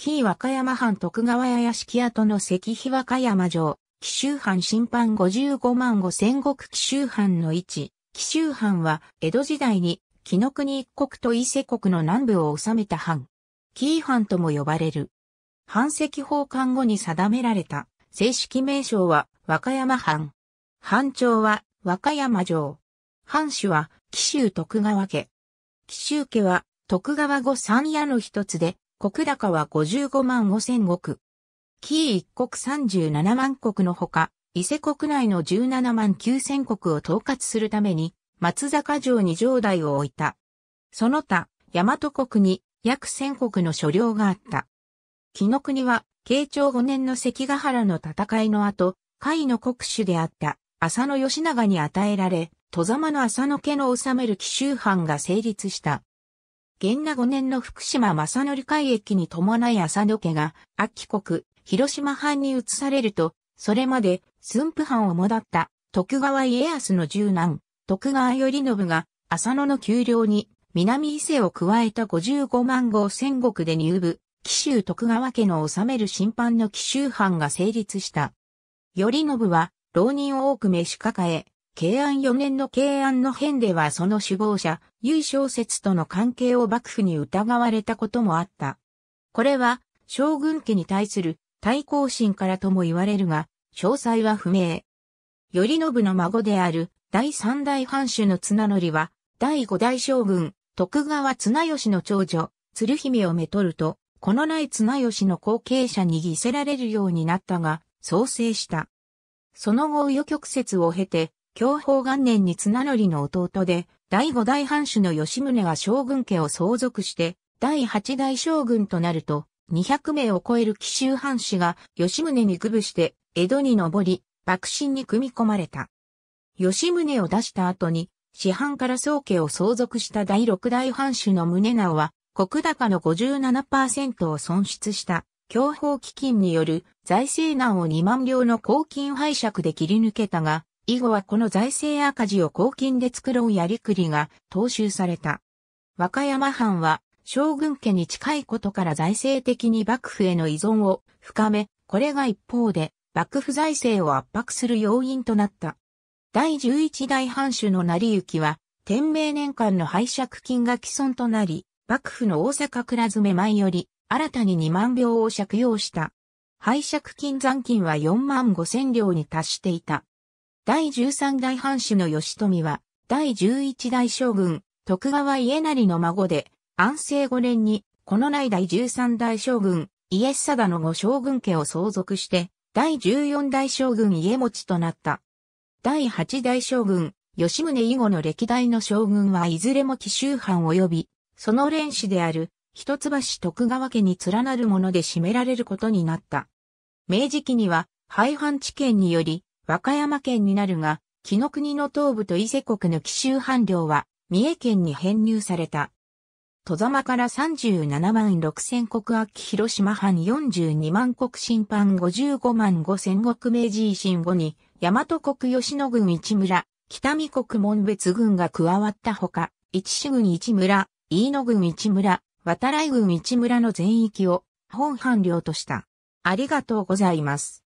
紀伊和歌山藩徳川屋敷跡の石碑和歌山城、紀州藩審判55万5千石紀州藩の位置、紀州藩は江戸時代に紀の国一国と伊勢国の南部を治めた藩。紀伊藩とも呼ばれる。藩籍奉還後に定められた正式名称は和歌山藩。藩長は和歌山城。藩主は紀州徳川家。紀州家は徳川御三家の一つで国高は55万5千国。キー一国37万国のほか、伊勢国内の17万9千国を統括するために、松坂城に城代を置いた。その他、大和国に約千国の所領があった。紀の国は、慶長5年の関ヶ原の戦いの後、甲斐の国主であった浅野義長に与えられ、戸様の浅野家の治める紀州藩が成立した。元那5年の福島正則会駅に伴い浅野家が、秋国、広島藩に移されると、それまで駿府藩をもだった徳川家康の十男、徳川頼信が、浅野の丘陵に南伊勢を加えた55万号戦国で入部、紀州徳川家の治める審判の紀州藩が成立した。頼信は、浪人を多く召し抱え、慶安4年の慶安の変ではその首謀者、優小説との関係を幕府に疑われたこともあった。これは、将軍家に対する対抗心からとも言われるが、詳細は不明。頼信の孫である第三代藩主の綱則は、第五代将軍、徳川綱吉の長女、鶴姫をめとると、このない綱吉の後継者に犠せられるようになったが、創生した。その後、紆余曲折を経て、享保元年に綱りの弟で、第五代藩主の吉宗が将軍家を相続して、第八代将軍となると、200名を超える奇襲藩士が吉宗に愚部して、江戸に上り、幕臣に組み込まれた。吉宗を出した後に、市販から宗家を相続した第六代藩主の宗直は、国高の57%を損失した、享保基金による財政難を2万両の公金拝借で切り抜けたが、以後はこの財政赤字を公金で作ろうやりくりが踏襲された。和歌山藩は将軍家に近いことから財政的に幕府への依存を深め、これが一方で幕府財政を圧迫する要因となった。第11代藩主の成行は、天命年間の拝借金が既存となり、幕府の大阪倉詰前より、新たに2万両を借用した。拝借金残金は4万5千両に達していた。第13代藩主の義富は、第11代将軍、徳川家成の孫で、安政5年に、この内第13代将軍、家貞の後将軍家を相続して、第14代将軍家持となった。第8代将軍、吉宗以後の歴代の将軍はいずれも紀州藩及び、その連氏である、一橋徳川家に連なるもので占められることになった。明治期には、廃藩置県により、和歌山県になるが、紀の国の東部と伊勢国の紀州藩領は、三重県に編入された。戸様から37万6千国秋広島藩42万国新藩55万5千国明治維新後に、大和国吉野郡一村、北見国門別郡が加わったほか、一市郡一村、飯野郡一村、渡来郡一村の全域を本藩領とした。ありがとうございます。